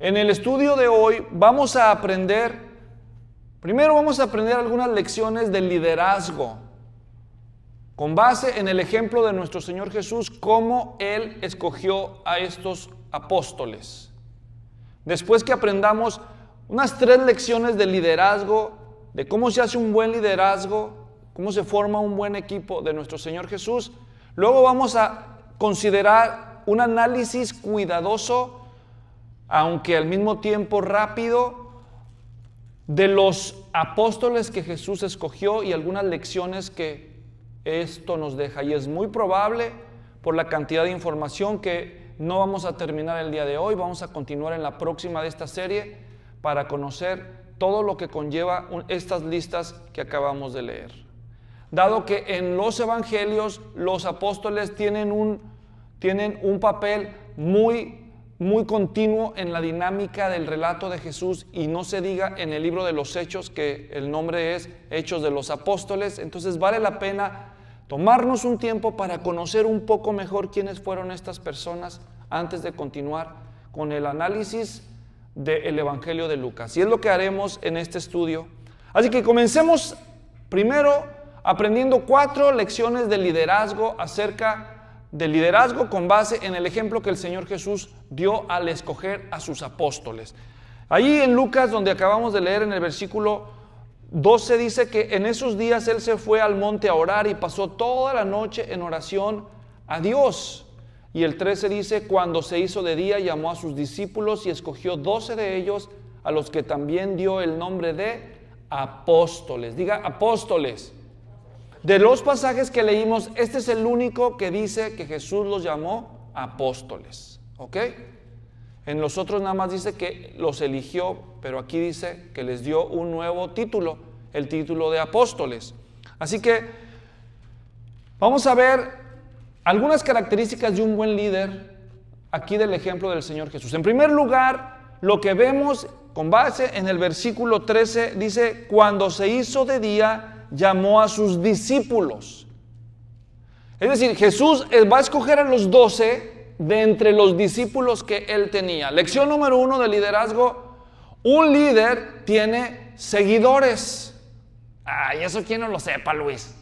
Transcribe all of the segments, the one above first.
En el estudio de hoy vamos a aprender, primero vamos a aprender algunas lecciones de liderazgo, con base en el ejemplo de nuestro Señor Jesús, cómo Él escogió a estos apóstoles. Después que aprendamos unas tres lecciones de liderazgo, de cómo se hace un buen liderazgo, cómo se forma un buen equipo de nuestro Señor Jesús, luego vamos a considerar un análisis cuidadoso aunque al mismo tiempo rápido, de los apóstoles que Jesús escogió y algunas lecciones que esto nos deja. Y es muy probable, por la cantidad de información, que no vamos a terminar el día de hoy, vamos a continuar en la próxima de esta serie para conocer todo lo que conlleva estas listas que acabamos de leer. Dado que en los evangelios los apóstoles tienen un, tienen un papel muy muy continuo en la dinámica del relato de Jesús y no se diga en el libro de los Hechos, que el nombre es Hechos de los Apóstoles. Entonces vale la pena tomarnos un tiempo para conocer un poco mejor quiénes fueron estas personas antes de continuar con el análisis del Evangelio de Lucas. Y es lo que haremos en este estudio. Así que comencemos primero aprendiendo cuatro lecciones de liderazgo acerca de liderazgo con base en el ejemplo que el Señor Jesús dio al escoger a sus apóstoles. Allí en Lucas, donde acabamos de leer en el versículo 12, dice que en esos días Él se fue al monte a orar y pasó toda la noche en oración a Dios. Y el 13 dice, cuando se hizo de día llamó a sus discípulos y escogió 12 de ellos, a los que también dio el nombre de apóstoles. Diga apóstoles. De los pasajes que leímos, este es el único que dice que Jesús los llamó apóstoles. ¿Ok? En los otros nada más dice que los eligió, pero aquí dice que les dio un nuevo título, el título de apóstoles. Así que vamos a ver algunas características de un buen líder aquí del ejemplo del Señor Jesús. En primer lugar, lo que vemos con base en el versículo 13 dice, cuando se hizo de día, llamó a sus discípulos. Es decir, Jesús va a escoger a los doce de entre los discípulos que él tenía. Lección número uno de liderazgo, un líder tiene seguidores. Ay, eso quién no lo sepa, Luis.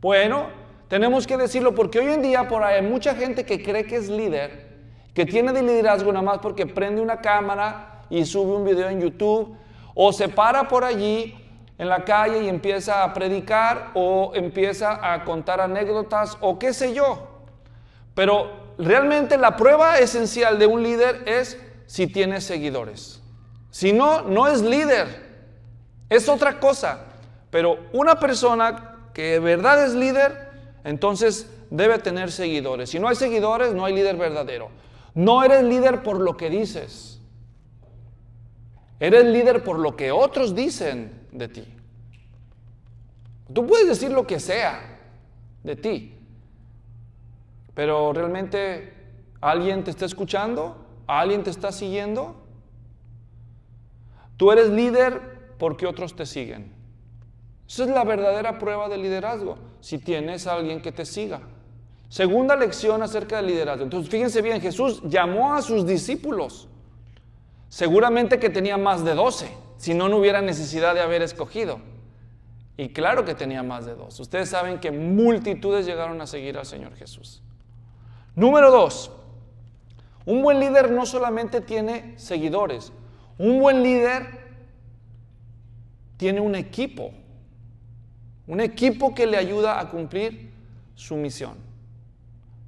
Bueno, tenemos que decirlo porque hoy en día por ahí hay mucha gente que cree que es líder, que tiene de liderazgo nada más porque prende una cámara y sube un video en YouTube o se para por allí en la calle y empieza a predicar o empieza a contar anécdotas o qué sé yo. Pero realmente la prueba esencial de un líder es si tiene seguidores. Si no, no es líder. Es otra cosa. Pero una persona que de verdad es líder, entonces debe tener seguidores. Si no hay seguidores, no hay líder verdadero. No eres líder por lo que dices. Eres líder por lo que otros dicen de ti. Tú puedes decir lo que sea de ti, pero realmente alguien te está escuchando, alguien te está siguiendo. Tú eres líder porque otros te siguen. Esa es la verdadera prueba de liderazgo, si tienes a alguien que te siga. Segunda lección acerca del liderazgo. Entonces, fíjense bien, Jesús llamó a sus discípulos. Seguramente que tenía más de 12. Si no, no hubiera necesidad de haber escogido. Y claro que tenía más de dos. Ustedes saben que multitudes llegaron a seguir al Señor Jesús. Número dos, un buen líder no solamente tiene seguidores, un buen líder tiene un equipo, un equipo que le ayuda a cumplir su misión.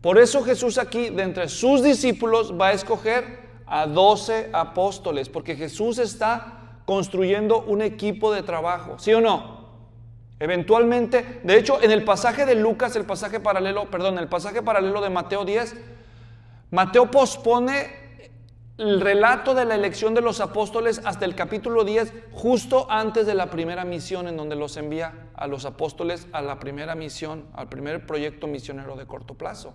Por eso Jesús aquí, de entre sus discípulos, va a escoger a doce apóstoles, porque Jesús está construyendo un equipo de trabajo, ¿sí o no? Eventualmente, de hecho, en el pasaje de Lucas, el pasaje paralelo, perdón, el pasaje paralelo de Mateo 10, Mateo pospone el relato de la elección de los apóstoles hasta el capítulo 10, justo antes de la primera misión en donde los envía a los apóstoles a la primera misión, al primer proyecto misionero de corto plazo.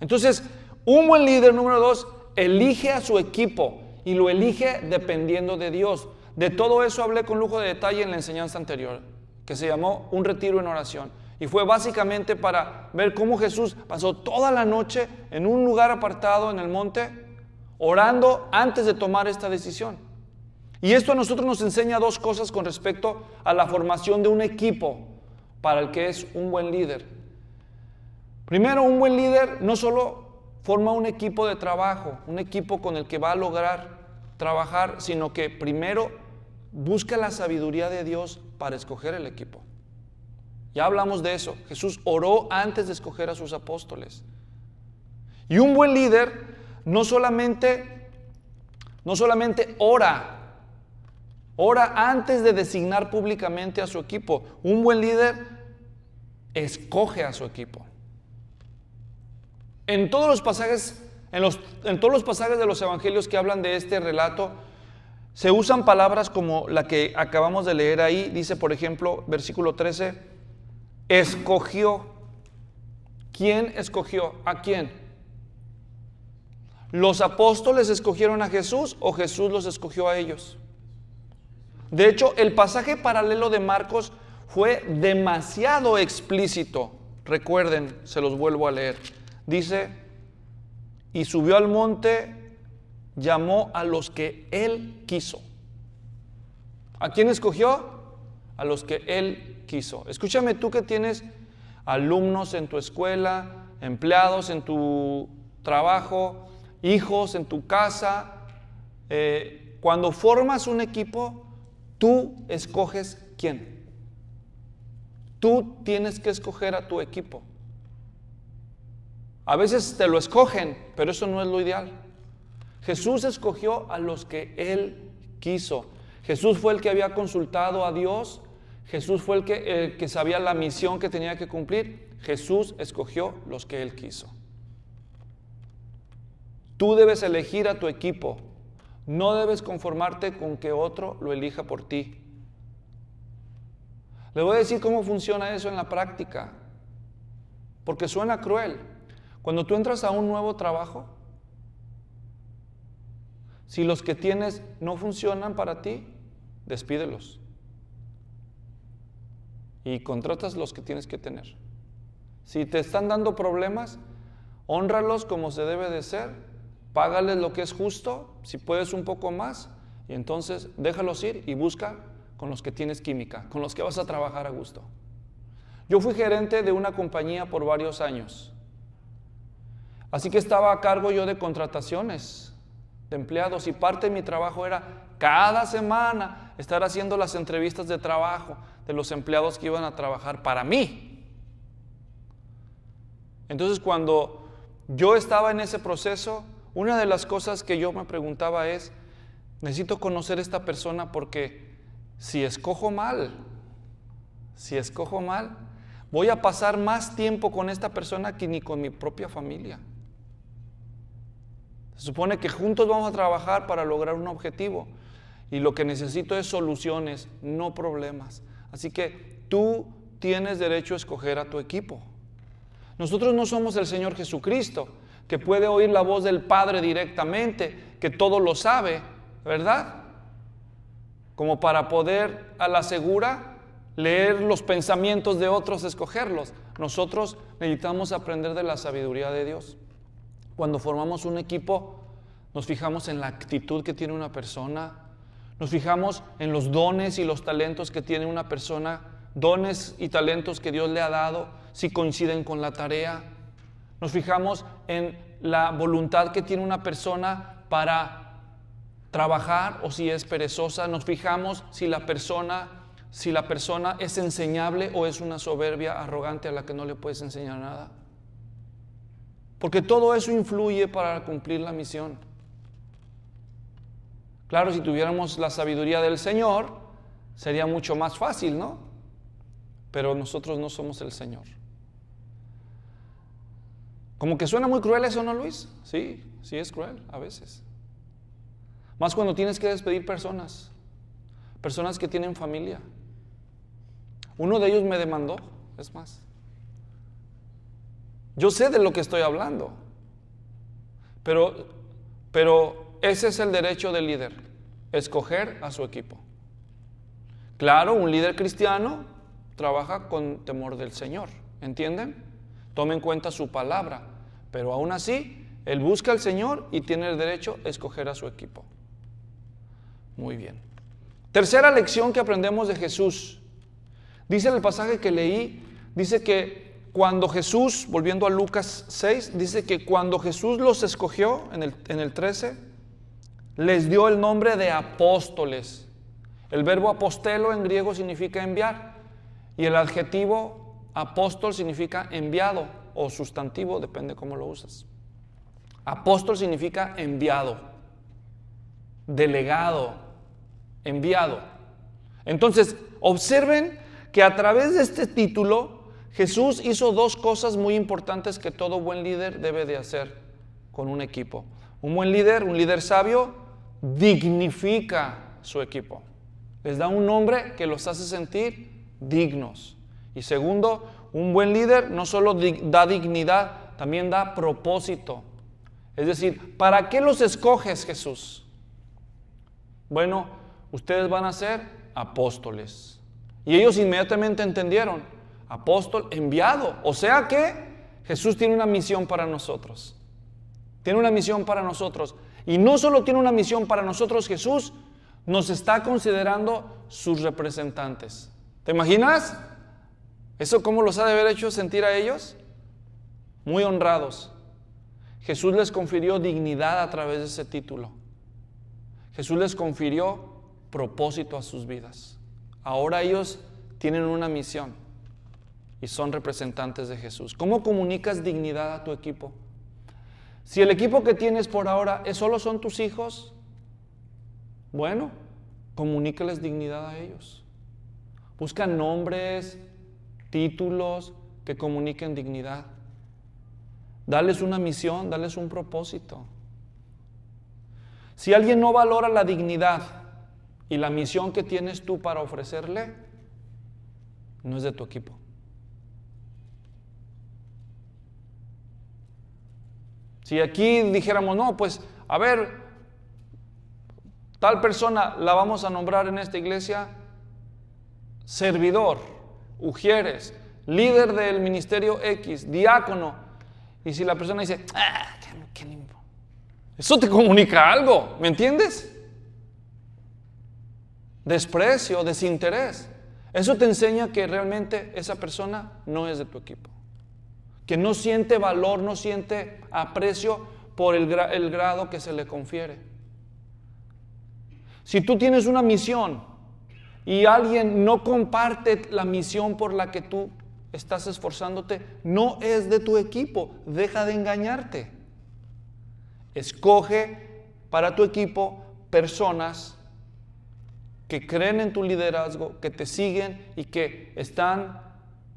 Entonces, un buen líder número dos elige a su equipo y lo elige dependiendo de Dios. De todo eso hablé con lujo de detalle en la enseñanza anterior, que se llamó Un retiro en oración. Y fue básicamente para ver cómo Jesús pasó toda la noche en un lugar apartado en el monte, orando antes de tomar esta decisión. Y esto a nosotros nos enseña dos cosas con respecto a la formación de un equipo para el que es un buen líder. Primero, un buen líder no solo forma un equipo de trabajo, un equipo con el que va a lograr trabajar, sino que primero busca la sabiduría de Dios para escoger el equipo. Ya hablamos de eso. Jesús oró antes de escoger a sus apóstoles. Y un buen líder no solamente no solamente ora ora antes de designar públicamente a su equipo. Un buen líder escoge a su equipo. En todos los pasajes, en, los, en todos los pasajes de los evangelios que hablan de este relato, se usan palabras como la que acabamos de leer ahí, dice por ejemplo, versículo 13, escogió. ¿Quién escogió? ¿A quién? ¿Los apóstoles escogieron a Jesús o Jesús los escogió a ellos? De hecho, el pasaje paralelo de Marcos fue demasiado explícito. Recuerden, se los vuelvo a leer. Dice, y subió al monte, llamó a los que él quiso. ¿A quién escogió? A los que él quiso. Escúchame tú que tienes alumnos en tu escuela, empleados en tu trabajo, hijos en tu casa. Eh, cuando formas un equipo, tú escoges quién. Tú tienes que escoger a tu equipo. A veces te lo escogen, pero eso no es lo ideal. Jesús escogió a los que Él quiso. Jesús fue el que había consultado a Dios. Jesús fue el que, sabía la misión que tenía que cumplir. Jesús escogió los que Él quiso. Tú debes elegir a tu equipo. No debes conformarte con que otro lo elija por ti. Le voy a decir cómo funciona eso en la práctica, porque suena cruel, cuando tú entras a un nuevo trabajo, si los que tienes no funcionan para ti, despídelos. Y contratas los que tienes que tener. Si te están dando problemas, honralos como se debe de ser, págales lo que es justo, si puedes un poco más, y entonces déjalos ir y busca con los que tienes química, con los que vas a trabajar a gusto. Yo fui gerente de una compañía por varios años. Así que estaba a cargo yo de contrataciones de empleados y parte de mi trabajo era cada semana estar haciendo las entrevistas de trabajo de los empleados que iban a trabajar para mí. Entonces cuando yo estaba en ese proceso, una de las cosas que yo me preguntaba es, necesito conocer a esta persona porque si escojo mal, si escojo mal, voy a pasar más tiempo con esta persona que ni con mi propia familia. Se supone que juntos vamos a trabajar para lograr un objetivo. Y lo que necesito es soluciones, no problemas. Así que tú tienes derecho a escoger a tu equipo. Nosotros no somos el Señor Jesucristo, que puede oír la voz del Padre directamente, que todo lo sabe, ¿verdad? Como para poder a la segura leer los pensamientos de otros, escogerlos. Nosotros necesitamos aprender de la sabiduría de Dios. Cuando formamos un equipo, nos fijamos en la actitud que tiene una persona, nos fijamos en los dones y los talentos que tiene una persona, dones y talentos que Dios le ha dado, si coinciden con la tarea. Nos fijamos en la voluntad que tiene una persona para trabajar o si es perezosa. Nos fijamos si la persona si la persona es enseñable o es una soberbia arrogante a la que no le puedes enseñar nada. Porque todo eso influye para cumplir la misión. Claro, si tuviéramos la sabiduría del Señor, sería mucho más fácil, ¿no? Pero nosotros no somos el Señor. Como que suena muy cruel eso, ¿no, Luis? Sí, sí es cruel a veces. Más cuando tienes que despedir personas, personas que tienen familia. Uno de ellos me demandó, es más. Yo sé de lo que estoy hablando. Pero, pero ese es el derecho del líder, escoger a su equipo. Claro, un líder cristiano trabaja con temor del Señor, ¿entienden? Tomen en cuenta su palabra, pero aún así, él busca al Señor y tiene el derecho a escoger a su equipo. Muy bien. Tercera lección que aprendemos de Jesús. Dice en el pasaje que leí, dice que cuando Jesús, volviendo a Lucas 6, dice que cuando Jesús los escogió en el, 13, les dio el nombre de apóstoles. El verbo apostelo en griego significa enviar y el adjetivo apóstol significa enviado o sustantivo, depende cómo lo usas. Apóstol significa enviado, delegado, enviado. Entonces, observen que a través de este título, Jesús hizo dos cosas muy importantes que todo buen líder debe de hacer con un equipo. Un buen líder, un líder sabio, dignifica su equipo. Les da un nombre que los hace sentir dignos. Y segundo, un buen líder no solo da dignidad, también da propósito. Es decir, ¿para qué los escoges Jesús? Bueno, ustedes van a ser apóstoles. Y ellos inmediatamente entendieron, apóstol enviado. O sea que Jesús tiene una misión para nosotros. Tiene una misión para nosotros. Y no solo tiene una misión para nosotros Jesús, nos está considerando sus representantes. ¿Te imaginas? ¿Eso cómo los ha de haber hecho sentir a ellos? Muy honrados. Jesús les confirió dignidad a través de ese título. Jesús les confirió propósito a sus vidas. Ahora ellos tienen una misión y son representantes de Jesús. ¿Cómo comunicas dignidad a tu equipo? Si el equipo que tienes por ahora solo son tus hijos, bueno, comunícales dignidad a ellos. Busca nombres, títulos que comuniquen dignidad. Dales una misión, dales un propósito. Si alguien no valora la dignidad y la misión que tienes tú para ofrecerle, no es de tu equipo. Si aquí dijéramos, no, pues, a ver, tal persona la vamos a nombrar en esta iglesia servidor, ujieres, líder del ministerio X, diácono. Y si la persona dice, ah, qué, qué eso te comunica algo, ¿me entiendes? Desprecio, desinterés. Eso te enseña que realmente esa persona no es de tu equipo que no siente valor, no siente aprecio por el, grado que se le confiere. Si tú tienes una misión y alguien no comparte la misión por la que tú estás esforzándote, no es de tu equipo, deja de engañarte. Escoge para tu equipo personas que creen en tu liderazgo, que te siguen y que están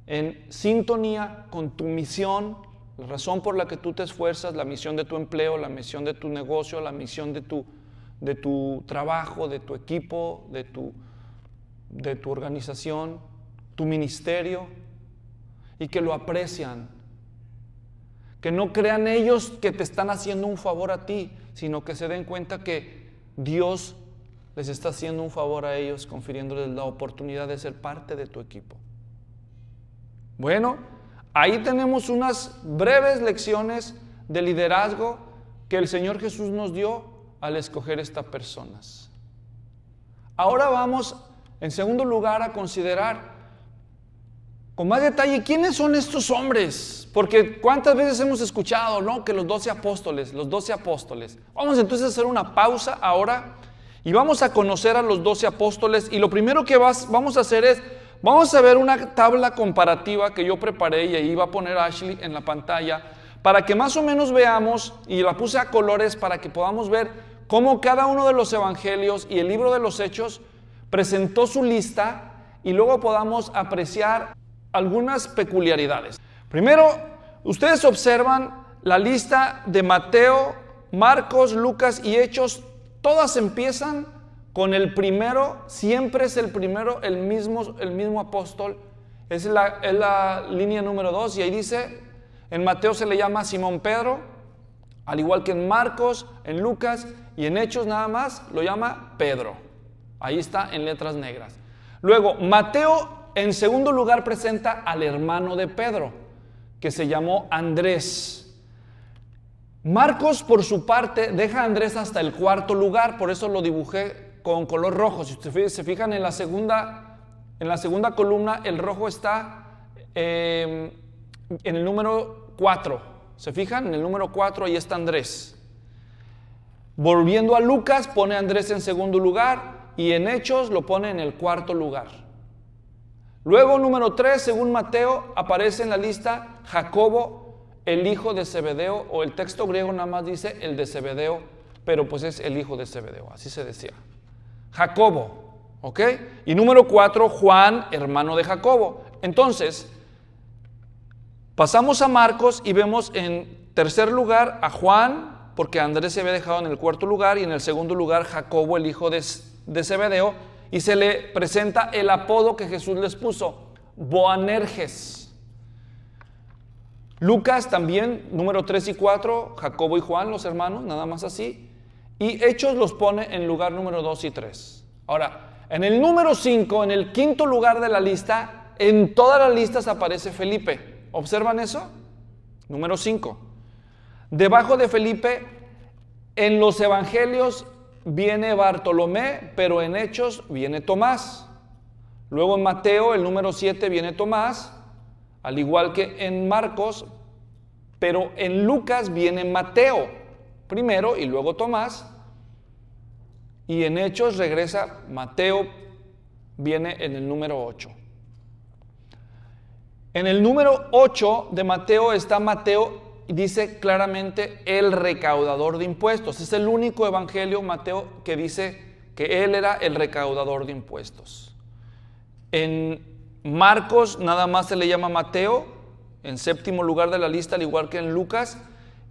en sintonía con tu misión, la razón por la que tú te esfuerzas, la misión de tu empleo, la misión de tu negocio, la misión de tu, de tu trabajo, de tu equipo, de tu, de tu organización, tu ministerio, y que lo aprecian. Que no crean ellos que te están haciendo un favor a ti, sino que se den cuenta que Dios les está haciendo un favor a ellos, confiriéndoles la oportunidad de ser parte de tu equipo. Bueno, ahí tenemos unas breves lecciones de liderazgo que el Señor Jesús nos dio al escoger estas personas. Ahora vamos, en segundo lugar, a considerar con más detalle quiénes son estos hombres, porque cuántas veces hemos escuchado, ¿no? Que los doce apóstoles, los doce apóstoles. Vamos entonces a hacer una pausa ahora y vamos a conocer a los doce apóstoles y lo primero que vas, vamos a hacer es Vamos a ver una tabla comparativa que yo preparé y ahí va a poner Ashley en la pantalla para que más o menos veamos, y la puse a colores para que podamos ver cómo cada uno de los evangelios y el libro de los hechos presentó su lista y luego podamos apreciar algunas peculiaridades. Primero, ustedes observan la lista de Mateo, Marcos, Lucas y Hechos, todas empiezan con el primero, siempre es el primero, el mismo, el mismo apóstol. Es la, es la línea número dos y ahí dice, en Mateo se le llama Simón Pedro, al igual que en Marcos, en Lucas y en Hechos nada más, lo llama Pedro. Ahí está en letras negras. Luego, Mateo en segundo lugar presenta al hermano de Pedro, que se llamó Andrés. Marcos, por su parte, deja a Andrés hasta el cuarto lugar, por eso lo dibujé con color rojo. Si ustedes se fijan en la segunda, en la segunda columna, el rojo está em, en el número 4. ¿Se fijan? En el número 4 ahí está Andrés. Volviendo a Lucas, pone Andrés en segundo lugar y en Hechos lo pone en el cuarto lugar. Luego, número 3, según Mateo, aparece en la lista Jacobo, el hijo de Zebedeo, o el texto griego nada más dice el de Zebedeo, pero pues es el hijo de Zebedeo, así se decía. Jacobo, ¿ok? Y número cuatro, Juan, hermano de Jacobo. Entonces, pasamos a Marcos y vemos en tercer lugar a Juan, porque Andrés se había dejado en el cuarto lugar, y en el segundo lugar Jacobo, el hijo de, de Zebedeo, y se le presenta el apodo que Jesús les puso, Boanerges. Lucas también, número tres y cuatro, Jacobo y Juan, los hermanos, nada más así. Y Hechos los pone en lugar número 2 y 3. Ahora, en el número 5, en el quinto lugar de la lista, en todas las listas aparece Felipe. ¿Observan eso? Número 5. Debajo de Felipe, en los evangelios viene Bartolomé, pero en Hechos viene Tomás. Luego en Mateo, el número 7, viene Tomás, al igual que en Marcos, pero en Lucas viene Mateo primero y luego Tomás. Y en Hechos regresa Mateo, viene en el número 8. En el número 8 de Mateo está Mateo y dice claramente el recaudador de impuestos. Es el único evangelio, Mateo, que dice que él era el recaudador de impuestos. En Marcos nada más se le llama Mateo, en séptimo lugar de la lista, al igual que en Lucas,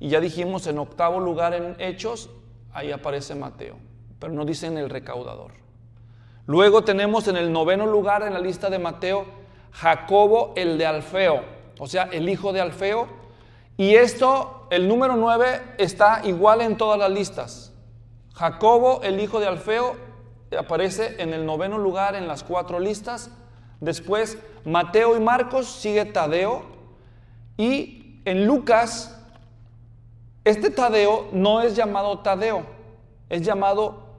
y ya dijimos en octavo lugar en Hechos, ahí aparece Mateo, pero no dice en el recaudador. Luego tenemos en el noveno lugar en la lista de Mateo, Jacobo el de Alfeo, o sea, el hijo de Alfeo. Y esto, el número nueve, está igual en todas las listas. Jacobo el hijo de Alfeo aparece en el noveno lugar en las cuatro listas. Después, Mateo y Marcos sigue Tadeo. Y en Lucas este Tadeo no es llamado Tadeo, es llamado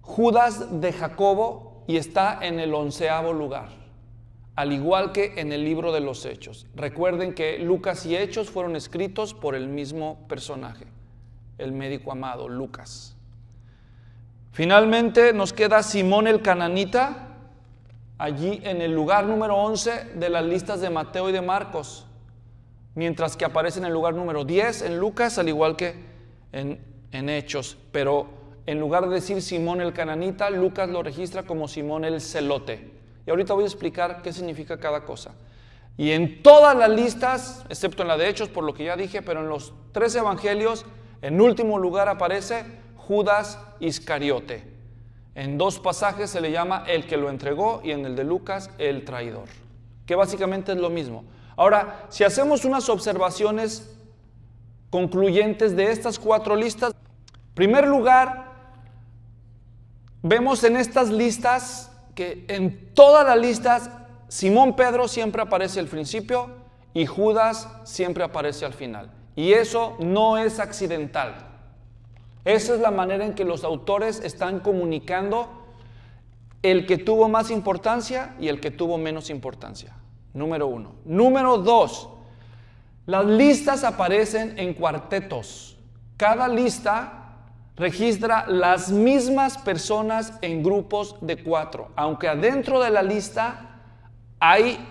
Judas de Jacobo y está en el onceavo lugar, al igual que en el libro de los Hechos. Recuerden que Lucas y Hechos fueron escritos por el mismo personaje, el médico amado, Lucas. Finalmente nos queda Simón el cananita, allí en el lugar número 11 de las listas de Mateo y de Marcos mientras que aparece en el lugar número 10 en Lucas, al igual que en, Hechos. Pero en lugar de decir Simón el cananita, Lucas lo registra como Simón el celote. Y ahorita voy a explicar qué significa cada cosa. Y en todas las listas, excepto en la de Hechos, por lo que ya dije, pero en los tres evangelios, en último lugar aparece Judas Iscariote. En dos pasajes se le llama el que lo entregó y en el de Lucas el traidor, que básicamente es lo mismo. Ahora, si hacemos unas observaciones concluyentes de estas cuatro listas, en primer lugar, vemos en estas listas que en todas las listas Simón Pedro siempre aparece al principio y Judas siempre aparece al final. Y eso no es accidental. Esa es la manera en que los autores están comunicando el que tuvo más importancia y el que tuvo menos importancia número uno. Número dos, las listas aparecen en cuartetos. Cada lista registra las mismas personas en grupos de cuatro, aunque adentro de la lista hay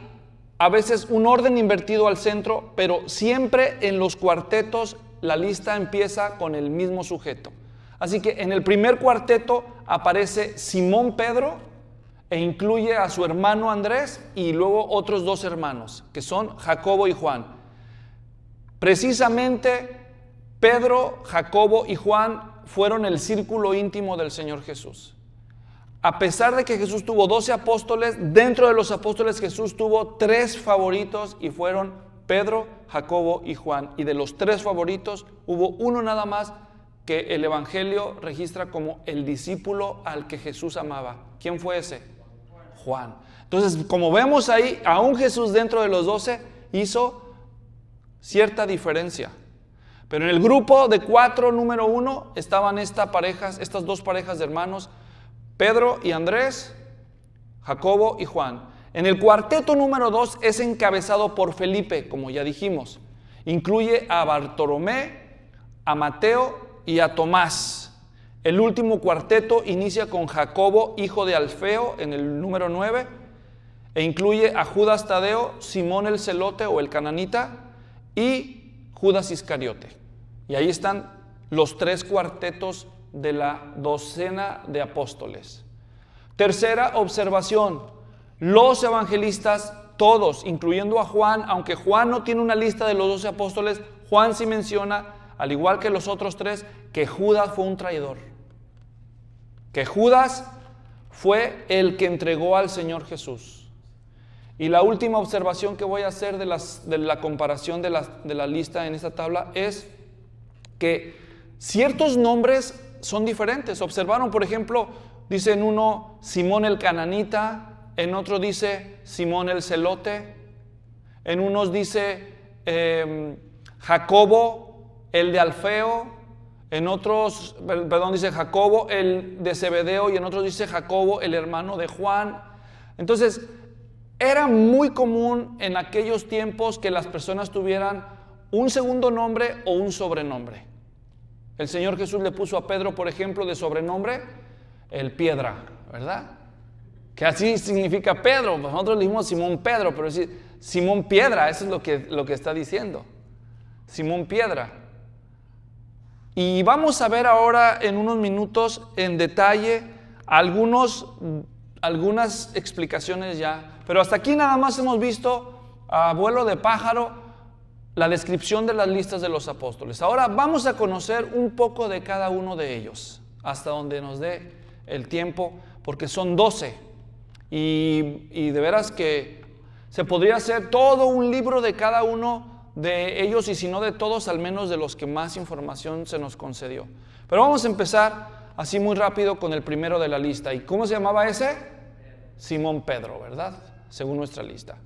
a veces un orden invertido al centro, pero siempre en los cuartetos la lista empieza con el mismo sujeto. Así que en el primer cuarteto aparece Simón Pedro, e incluye a su hermano Andrés y luego otros dos hermanos, que son Jacobo y Juan. Precisamente Pedro, Jacobo y Juan fueron el círculo íntimo del Señor Jesús. A pesar de que Jesús tuvo 12 apóstoles, dentro de los apóstoles Jesús tuvo tres favoritos y fueron Pedro, Jacobo y Juan. Y de los tres favoritos hubo uno nada más que el Evangelio registra como el discípulo al que Jesús amaba. ¿Quién fue ese? Juan. Entonces, como vemos ahí, aún Jesús dentro de los doce hizo cierta diferencia. Pero en el grupo de cuatro, número uno, estaban estas parejas, estas dos parejas de hermanos, Pedro y Andrés, Jacobo y Juan. En el cuarteto número dos es encabezado por Felipe, como ya dijimos. Incluye a Bartolomé, a Mateo y a Tomás. El último cuarteto inicia con Jacobo, hijo de Alfeo, en el número 9, e incluye a Judas Tadeo, Simón el Celote o el Cananita y Judas Iscariote. Y ahí están los tres cuartetos de la docena de apóstoles. Tercera observación, los evangelistas, todos, incluyendo a Juan, aunque Juan no tiene una lista de los doce apóstoles, Juan sí menciona, al igual que los otros tres, que Judas fue un traidor que Judas fue el que entregó al Señor Jesús. Y la última observación que voy a hacer de, la comparación de la, lista en esta tabla es que ciertos nombres son diferentes. Observaron, por ejemplo, dice en uno Simón el cananita, en otro dice Simón el celote, en unos dice em, Jacobo el de Alfeo, en otros, perdón, dice Jacobo el de Zebedeo y en otros dice Jacobo el hermano de Juan. Entonces, era muy común en aquellos tiempos que las personas tuvieran un segundo nombre o un sobrenombre. El Señor Jesús le puso a Pedro, por ejemplo, de sobrenombre el piedra, ¿verdad? Que así significa Pedro. Nosotros le dijimos Simón Pedro, pero es Simón Piedra, eso es lo que, lo que está diciendo. Simón Piedra. Y vamos a ver ahora en unos minutos en detalle algunos, algunas explicaciones ya. Pero hasta aquí nada más hemos visto a vuelo de pájaro la descripción de las listas de los apóstoles. Ahora vamos a conocer un poco de cada uno de ellos, hasta donde nos dé el tiempo, porque son 12. Y, y de veras que se podría hacer todo un libro de cada uno de ellos y si no de todos, al menos de los que más información se nos concedió. Pero vamos a empezar así muy rápido con el primero de la lista. ¿Y cómo se llamaba ese? Simón Pedro, ¿verdad? Según nuestra lista.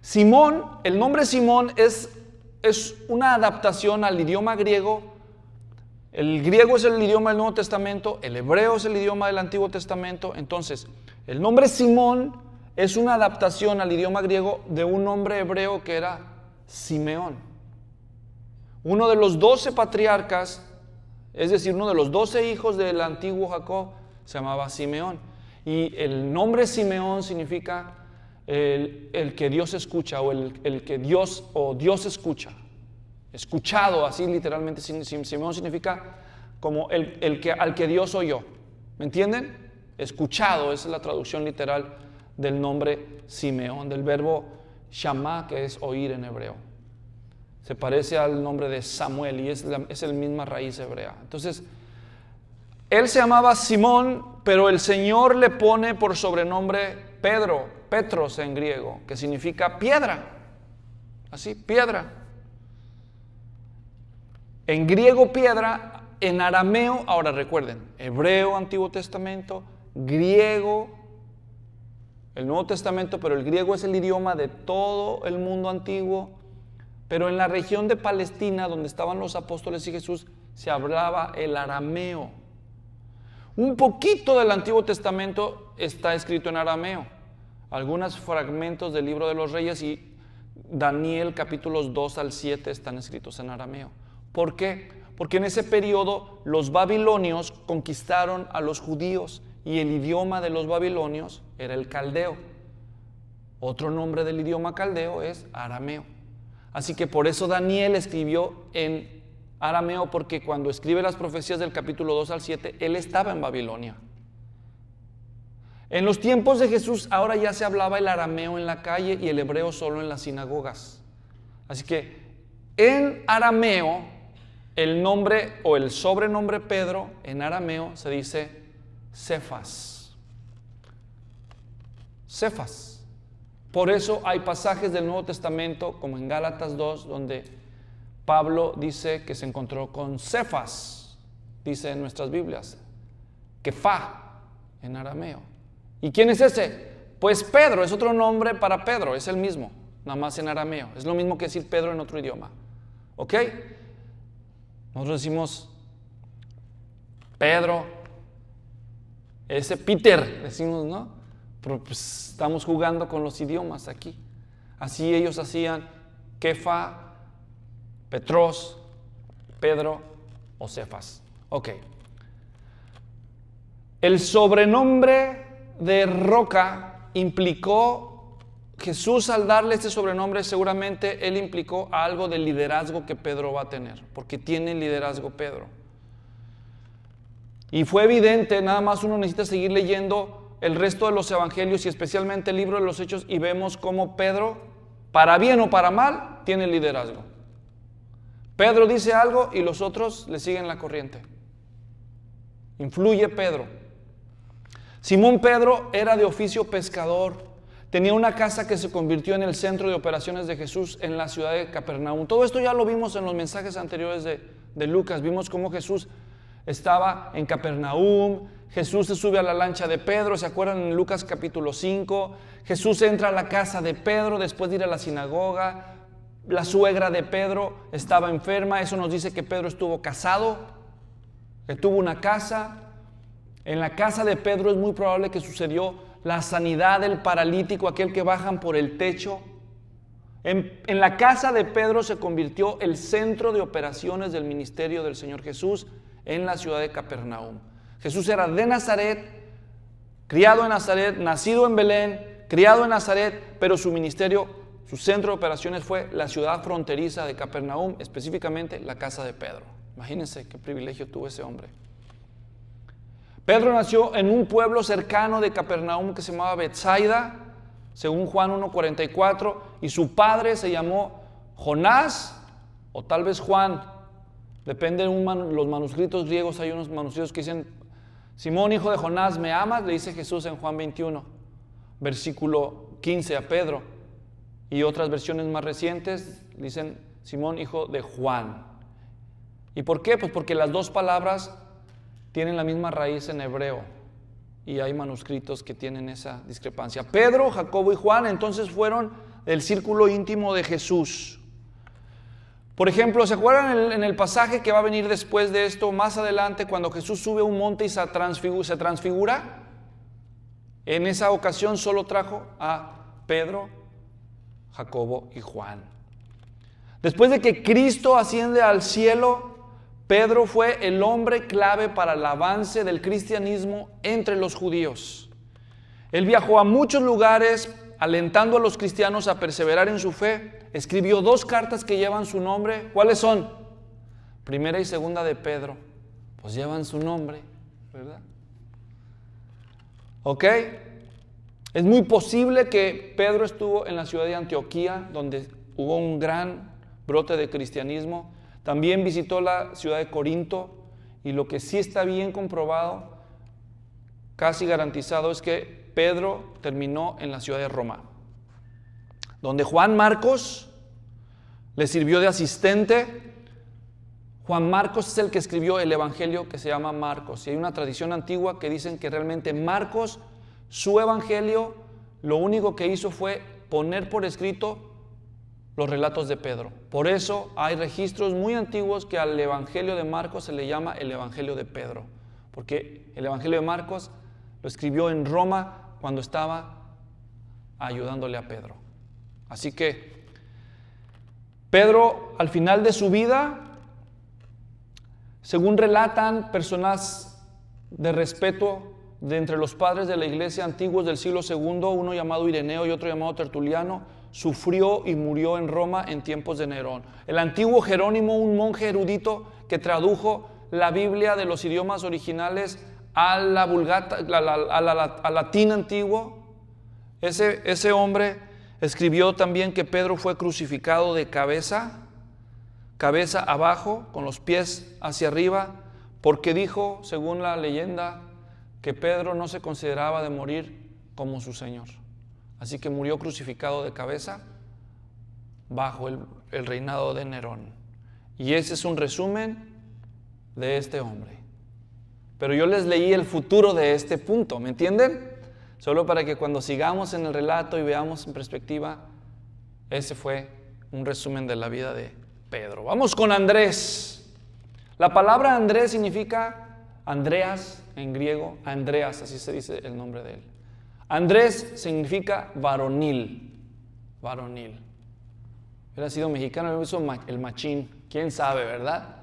Simón, el nombre Simón es, es una adaptación al idioma griego. El griego es el idioma del Nuevo Testamento, el hebreo es el idioma del Antiguo Testamento. Entonces, el nombre Simón es una adaptación al idioma griego de un nombre hebreo que era Simeón, uno de los doce patriarcas, es decir, uno de los doce hijos del antiguo Jacob, se llamaba Simeón. Y el nombre Simeón significa el, que Dios escucha o el, que Dios o Dios escucha. Escuchado, así literalmente, Simeón significa como el, el que, al que Dios oyó. ¿Me entienden? Escuchado, esa es la traducción literal del nombre Simeón, del verbo Shamá, que es oír en hebreo. Se parece al nombre de Samuel y es la el misma raíz hebrea. Entonces, él se llamaba Simón, pero el Señor le pone por sobrenombre Pedro, Petros en griego, que significa piedra. Así, piedra. En griego piedra, en arameo, ahora recuerden, hebreo, Antiguo Testamento, griego, el Nuevo Testamento, pero el griego es el idioma de todo el mundo antiguo. Pero en la región de Palestina, donde estaban los apóstoles y Jesús, se hablaba el arameo. Un poquito del Antiguo Testamento está escrito en arameo. Algunos fragmentos del libro de los reyes y Daniel capítulos 2 al 7 están escritos en arameo. ¿Por qué? Porque en ese periodo los babilonios conquistaron a los judíos y el idioma de los babilonios era el caldeo. Otro nombre del idioma caldeo es arameo. Así que por eso Daniel escribió en arameo, porque cuando escribe las profecías del capítulo 2 al 7, él estaba en Babilonia. En los tiempos de Jesús ahora ya se hablaba el arameo en la calle y el hebreo solo en las sinagogas. Así que en arameo, el nombre o el sobrenombre Pedro en arameo se dice Cefas. Cefas. Por eso hay pasajes del Nuevo Testamento, como en Gálatas 2, donde Pablo dice que se encontró con Cefas, dice en nuestras Biblias, que fa en arameo. ¿Y quién es ese? Pues Pedro, es otro nombre para Pedro, es el mismo, nada más en arameo. Es lo mismo que decir Pedro en otro idioma. ¿Ok? Nosotros decimos Pedro, ese Peter, decimos, ¿no? pues, estamos jugando con los idiomas aquí. Así ellos hacían Kefa, Petros, Pedro o Cefas. Ok. El sobrenombre de roca implicó Jesús al darle este sobrenombre seguramente él implicó algo del liderazgo que Pedro va a tener, porque tiene liderazgo Pedro. Y fue evidente, nada más uno necesita seguir leyendo el resto de los evangelios y especialmente el libro de los hechos y vemos cómo Pedro, para bien o para mal, tiene liderazgo. Pedro dice algo y los otros le siguen la corriente. Influye Pedro. Simón Pedro era de oficio pescador. Tenía una casa que se convirtió en el centro de operaciones de Jesús en la ciudad de Capernaum. Todo esto ya lo vimos en los mensajes anteriores de, de Lucas. Vimos cómo Jesús estaba en Capernaum, Jesús se sube a la lancha de Pedro, ¿se acuerdan en Lucas capítulo 5? Jesús entra a la casa de Pedro después de ir a la sinagoga, la suegra de Pedro estaba enferma, eso nos dice que Pedro estuvo casado, que tuvo una casa. En la casa de Pedro es muy probable que sucedió la sanidad del paralítico, aquel que bajan por el techo. En, en, la casa de Pedro se convirtió el centro de operaciones del ministerio del Señor Jesús en la ciudad de Capernaum. Jesús era de Nazaret, criado en Nazaret, nacido en Belén, criado en Nazaret, pero su ministerio, su centro de operaciones fue la ciudad fronteriza de Capernaum, específicamente la casa de Pedro. Imagínense qué privilegio tuvo ese hombre. Pedro nació en un pueblo cercano de Capernaum que se llamaba Betsaida, según Juan 1.44, y su padre se llamó Jonás, o tal vez Juan, Depende de los manuscritos griegos, hay unos manuscritos que dicen, Simón, hijo de Jonás, ¿me amas? Le dice Jesús en Juan 21, versículo 15 a Pedro. Y otras versiones más recientes dicen, Simón, hijo de Juan. ¿Y por qué? Pues porque las dos palabras tienen la misma raíz en hebreo y hay manuscritos que tienen esa discrepancia. Pedro, Jacobo y Juan entonces fueron el círculo íntimo de Jesús. Por ejemplo, ¿se acuerdan en el, pasaje que va a venir después de esto, más adelante, cuando Jesús sube a un monte y se se transfigura? En esa ocasión solo trajo a Pedro, Jacobo y Juan. Después de que Cristo asciende al cielo, Pedro fue el hombre clave para el avance del cristianismo entre los judíos. Él viajó a muchos lugares alentando a los cristianos a perseverar en su fe escribió dos cartas que llevan su nombre. ¿Cuáles son? Primera y segunda de Pedro. Pues llevan su nombre, ¿verdad? ¿Ok? Es muy posible que Pedro estuvo en la ciudad de Antioquía, donde hubo un gran brote de cristianismo. También visitó la ciudad de Corinto y lo que sí está bien comprobado, casi garantizado, es que Pedro terminó en la ciudad de Roma donde Juan Marcos le sirvió de asistente. Juan Marcos es el que escribió el Evangelio que se llama Marcos. Y hay una tradición antigua que dicen que realmente Marcos, su Evangelio, lo único que hizo fue poner por escrito los relatos de Pedro. Por eso hay registros muy antiguos que al Evangelio de Marcos se le llama el Evangelio de Pedro. Porque el Evangelio de Marcos lo escribió en Roma cuando estaba ayudándole a Pedro. Así que Pedro, al final de su vida, según relatan personas de respeto de entre los padres de la iglesia antiguos del siglo II, uno llamado Ireneo y otro llamado Tertuliano, sufrió y murió en Roma en tiempos de Nerón. El antiguo Jerónimo, un monje erudito que tradujo la Biblia de los idiomas originales a la, vulgata, a latín antiguo, ese, ese hombre Escribió también que Pedro fue crucificado de cabeza, cabeza abajo, con los pies hacia arriba, porque dijo, según la leyenda, que Pedro no se consideraba de morir como su Señor. Así que murió crucificado de cabeza bajo el, reinado de Nerón. Y ese es un resumen de este hombre. Pero yo les leí el futuro de este punto, ¿me entienden? Solo para que cuando sigamos en el relato y veamos en perspectiva, ese fue un resumen de la vida de Pedro. Vamos con Andrés. La palabra Andrés significa Andreas en griego, Andreas, así se dice el nombre de él. Andrés significa varonil, varonil. Hubiera sido mexicano, hubiera el machín, quién sabe, ¿verdad?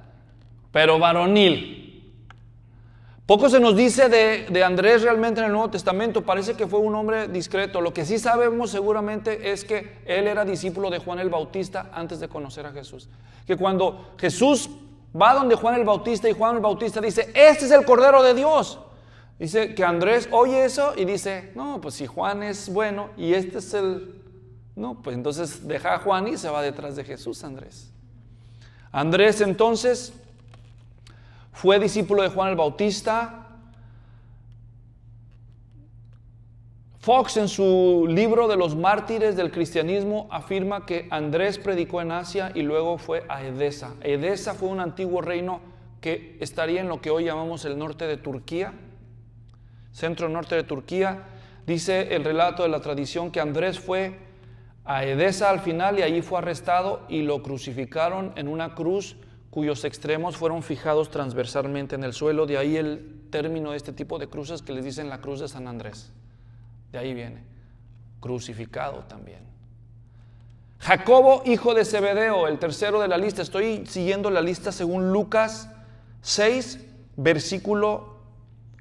Pero varonil, poco se nos dice de, Andrés realmente en el Nuevo Testamento, parece que fue un hombre discreto. Lo que sí sabemos seguramente es que él era discípulo de Juan el Bautista antes de conocer a Jesús. Que cuando Jesús va donde Juan el Bautista y Juan el Bautista dice, este es el Cordero de Dios. Dice que Andrés oye eso y dice, no, pues si Juan es bueno y este es el... No, pues entonces deja a Juan y se va detrás de Jesús, Andrés. Andrés entonces fue discípulo de Juan el Bautista. Fox en su libro de los mártires del cristianismo afirma que Andrés predicó en Asia y luego fue a Edesa. Edesa fue un antiguo reino que estaría en lo que hoy llamamos el norte de Turquía, centro-norte de Turquía. Dice el relato de la tradición que Andrés fue a Edesa al final y allí fue arrestado y lo crucificaron en una cruz cuyos extremos fueron fijados transversalmente en el suelo, de ahí el término de este tipo de cruces que les dicen la cruz de San Andrés. De ahí viene, crucificado también. Jacobo, hijo de Zebedeo, el tercero de la lista, estoy siguiendo la lista según Lucas 6, versículo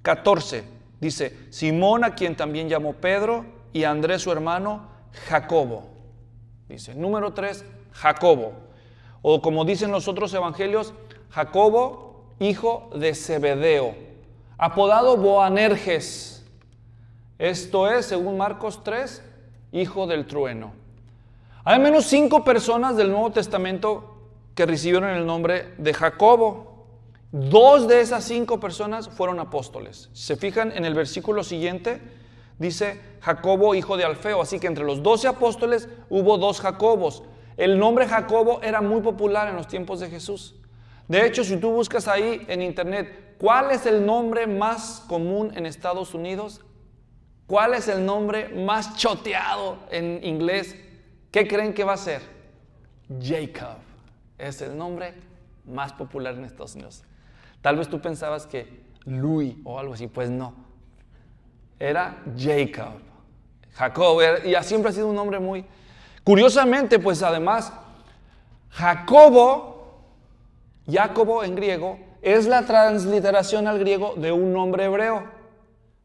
14. Dice, Simón, a quien también llamó Pedro, y Andrés su hermano, Jacobo. Dice, número 3, Jacobo, o como dicen los otros evangelios, Jacobo, hijo de Zebedeo, apodado Boanerges. Esto es, según Marcos 3, hijo del trueno. Hay al menos cinco personas del Nuevo Testamento que recibieron el nombre de Jacobo. Dos de esas cinco personas fueron apóstoles. Si se fijan en el versículo siguiente, dice Jacobo, hijo de Alfeo. Así que entre los doce apóstoles hubo dos Jacobos. El nombre Jacobo era muy popular en los tiempos de Jesús. De hecho, si tú buscas ahí en internet, ¿cuál es el nombre más común en Estados Unidos? ¿Cuál es el nombre más choteado en inglés? ¿Qué creen que va a ser? Jacob. Es el nombre más popular en Estados Unidos. Tal vez tú pensabas que Louis o algo así, pues no. Era Jacob. Jacob, y siempre ha sido un nombre muy, Curiosamente, pues además, Jacobo, Jacobo en griego, es la transliteración al griego de un nombre hebreo,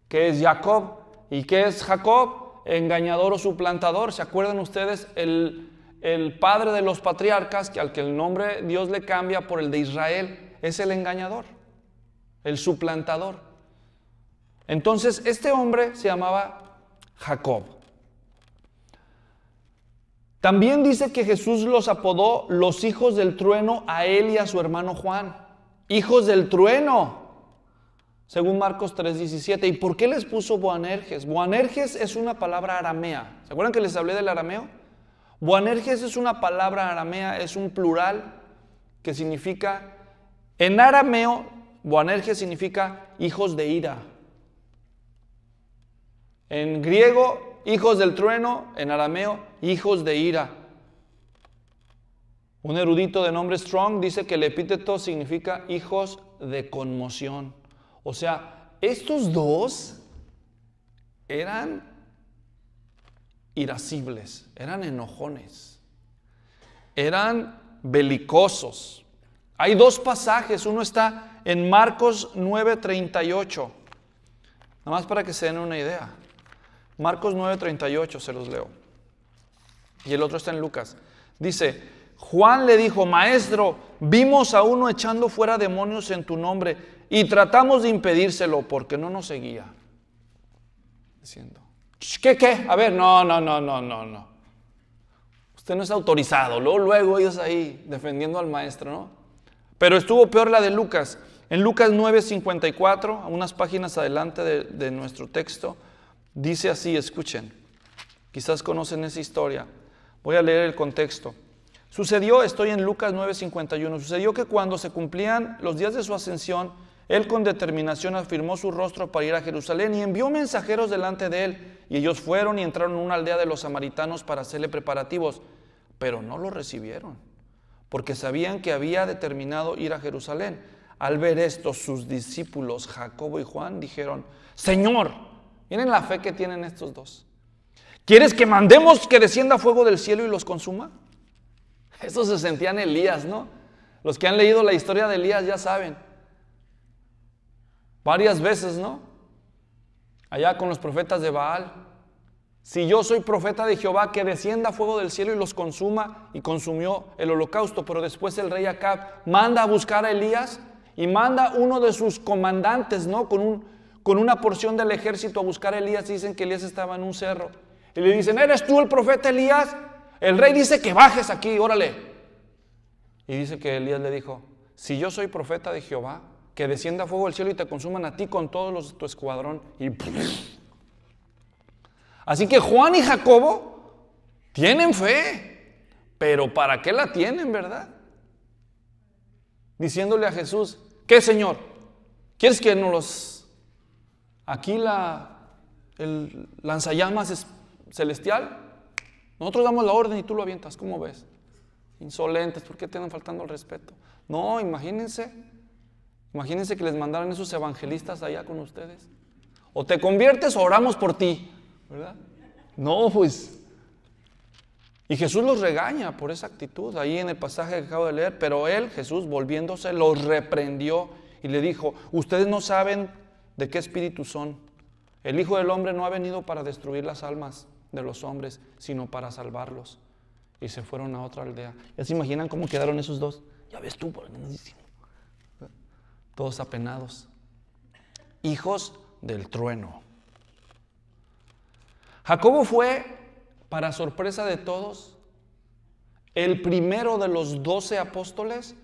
que es Jacob. ¿Y qué es Jacob? Engañador o suplantador. ¿Se acuerdan ustedes el, el padre de los patriarcas, que al que el nombre Dios le cambia por el de Israel? Es el engañador, el suplantador. Entonces, este hombre se llamaba Jacob. También dice que Jesús los apodó los hijos del trueno a él y a su hermano Juan. Hijos del trueno, según Marcos 3:17. ¿Y por qué les puso Boanerges? Boanerges es una palabra aramea. ¿Se acuerdan que les hablé del arameo? Boanerges es una palabra aramea, es un plural que significa, en arameo, Boanerges significa hijos de ira. En griego, hijos del trueno, en arameo, hijos de ira. Un erudito de nombre Strong dice que el epíteto significa hijos de conmoción. O sea, estos dos eran irascibles, eran enojones, eran belicosos. Hay dos pasajes, uno está en Marcos 9:38, nada más para que se den una idea. Marcos 9:38 se los leo. Y el otro está en Lucas. Dice, Juan le dijo, maestro, vimos a uno echando fuera demonios en tu nombre y tratamos de impedírselo porque no nos seguía. Diciendo, ¿qué, qué? A ver, no, no, no, no, no, no. Usted no es autorizado. Luego, luego ellos ahí defendiendo al maestro, ¿no? Pero estuvo peor la de Lucas. En Lucas 9:54, unas páginas adelante de nuestro texto, Dice así, escuchen, quizás conocen esa historia. Voy a leer el contexto. Sucedió, estoy en Lucas 9:51, sucedió que cuando se cumplían los días de su ascensión, él con determinación afirmó su rostro para ir a Jerusalén y envió mensajeros delante de él, y ellos fueron y entraron en una aldea de los samaritanos para hacerle preparativos, pero no lo recibieron, porque sabían que había determinado ir a Jerusalén. Al ver esto, sus discípulos, Jacobo y Juan, dijeron, Señor, Miren la fe que tienen estos dos. ¿Quieres que mandemos que descienda fuego del cielo y los consuma? Eso se sentían Elías, ¿no? Los que han leído la historia de Elías ya saben. Varias veces, ¿no? Allá con los profetas de Baal. Si yo soy profeta de Jehová, que descienda fuego del cielo y los consuma, y consumió el holocausto, pero después el rey Acab manda a buscar a Elías y manda uno de sus comandantes, ¿no? Con un, con una porción del ejército a buscar a Elías. Dicen que Elías estaba en un cerro. Y le dicen, ¿eres tú el profeta Elías? El rey dice que bajes aquí, órale. Y dice que Elías le dijo, si yo soy profeta de Jehová, que descienda fuego del cielo y te consuman a ti con todos los, de tu escuadrón. Y Así que Juan y Jacobo tienen fe, pero ¿para qué la tienen, verdad? Diciéndole a Jesús, ¿qué Señor? ¿Quieres que nos los aquí la, el lanzallamas es celestial, nosotros damos la orden y tú lo avientas, ¿cómo ves? Insolentes, ¿por qué te andan faltando el respeto? No, imagínense, imagínense que les mandaran esos evangelistas allá con ustedes. O te conviertes o oramos por ti, ¿verdad? No, pues. Y Jesús los regaña por esa actitud, ahí en el pasaje que acabo de leer, pero él, Jesús, volviéndose, los reprendió y le dijo, ustedes no saben ¿De qué espíritu son? El Hijo del Hombre no ha venido para destruir las almas de los hombres, sino para salvarlos. Y se fueron a otra aldea. ¿Ya se imaginan cómo quedaron esos dos? Ya ves tú, por todos apenados. Hijos del trueno. Jacobo fue, para sorpresa de todos, el primero de los doce apóstoles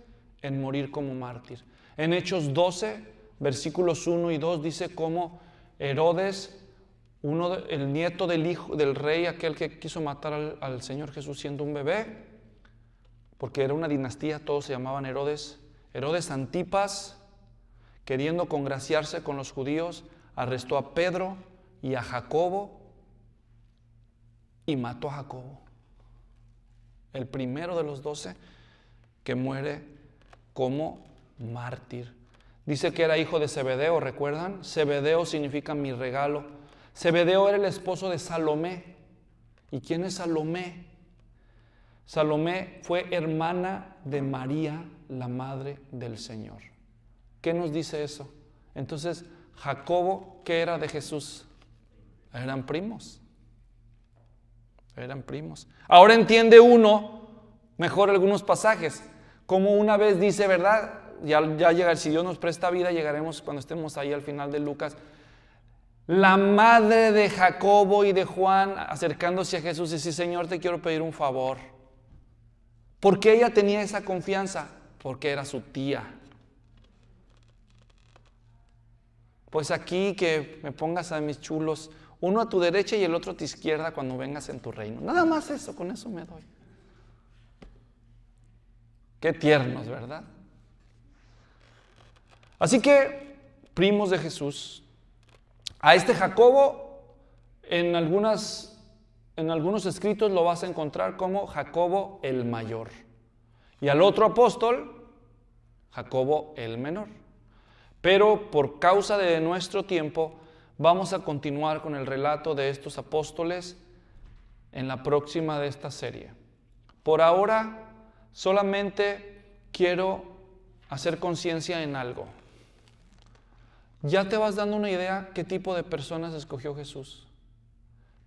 en morir como mártir. En Hechos 12, versículos 1 y 2 dice cómo Herodes, uno el nieto del, hijo, del rey, aquel que quiso matar al Señor Jesús siendo un bebé, porque era una dinastía, todos se llamaban Herodes, Herodes Antipas, queriendo congraciarse con los judíos, arrestó a Pedro y a Jacobo y mató a Jacobo, el primero de los doce que muere como mártir. Dice que era hijo de Zebedeo, ¿recuerdan? Zebedeo significa mi regalo. Zebedeo era el esposo de Salomé. ¿Y quién es Salomé? Salomé fue hermana de María, la madre del Señor. ¿Qué nos dice eso? Entonces, Jacobo, ¿qué era de Jesús? Eran primos. Eran primos. Ahora entiende uno mejor algunos pasajes. Como una vez dice, ¿verdad? ya, llegar, si Dios nos presta vida, llegaremos cuando estemos ahí al final de Lucas. La madre de Jacobo y de Juan acercándose a Jesús y dice, Señor, te quiero pedir un favor. ¿Por qué ella tenía esa confianza? Porque era su tía. Pues aquí que me pongas a mis chulos, uno a tu derecha y el otro a tu izquierda cuando vengas en tu reino. Nada más eso, con eso me doy. Qué tiernos, ¿verdad? Así que, primos de Jesús, a este Jacobo en, algunas, en algunos escritos lo vas a encontrar como Jacobo el mayor y al otro apóstol Jacobo el menor. Pero por causa de nuestro tiempo vamos a continuar con el relato de estos apóstoles en la próxima de esta serie. Por ahora solamente quiero hacer conciencia en algo ya te vas dando una idea qué tipo de personas escogió Jesús.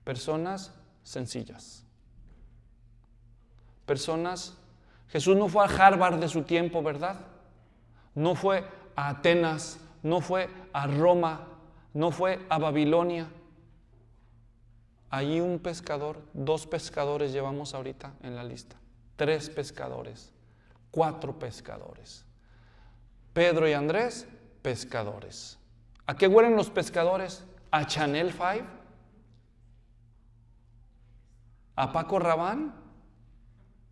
Personas sencillas. Personas... Jesús no fue a Harvard de su tiempo, ¿verdad? No fue a Atenas, no fue a Roma, no fue a Babilonia. Allí un pescador, dos pescadores llevamos ahorita en la lista, tres pescadores, cuatro pescadores. Pedro y Andrés, pescadores. ¿A qué huelen los pescadores? ¿A Chanel 5? ¿A Paco Rabán?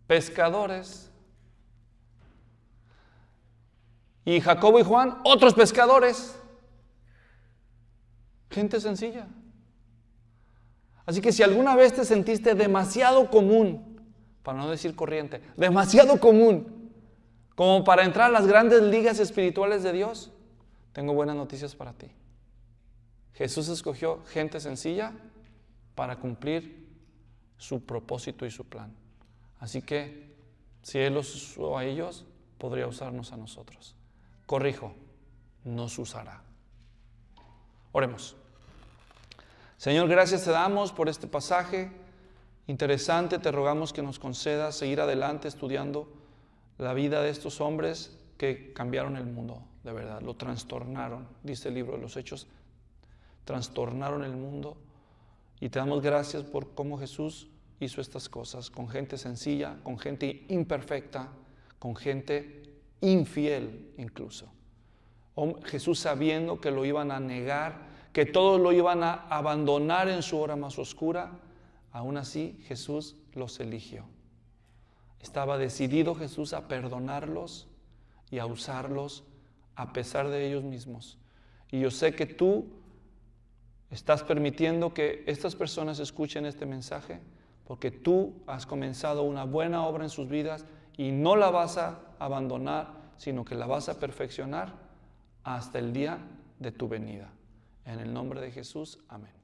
Pescadores. Y Jacobo y Juan, otros pescadores. Gente sencilla. Así que si alguna vez te sentiste demasiado común, para no decir corriente, demasiado común, como para entrar a las grandes ligas espirituales de Dios, tengo buenas noticias para ti. Jesús escogió gente sencilla para cumplir su propósito y su plan. Así que si Él los usó a ellos, podría usarnos a nosotros. Corrijo, nos usará. Oremos. Señor, gracias te damos por este pasaje interesante. Te rogamos que nos concedas seguir adelante estudiando la vida de estos hombres que cambiaron el mundo de verdad, lo trastornaron, dice el libro de los Hechos, trastornaron el mundo. Y te damos gracias por cómo Jesús hizo estas cosas, con gente sencilla, con gente imperfecta, con gente infiel incluso. Jesús sabiendo que lo iban a negar, que todos lo iban a abandonar en su hora más oscura, aún así Jesús los eligió. Estaba decidido Jesús a perdonarlos y a usarlos a pesar de ellos mismos. Y yo sé que tú estás permitiendo que estas personas escuchen este mensaje porque tú has comenzado una buena obra en sus vidas y no la vas a abandonar, sino que la vas a perfeccionar hasta el día de tu venida. En el nombre de Jesús, amén.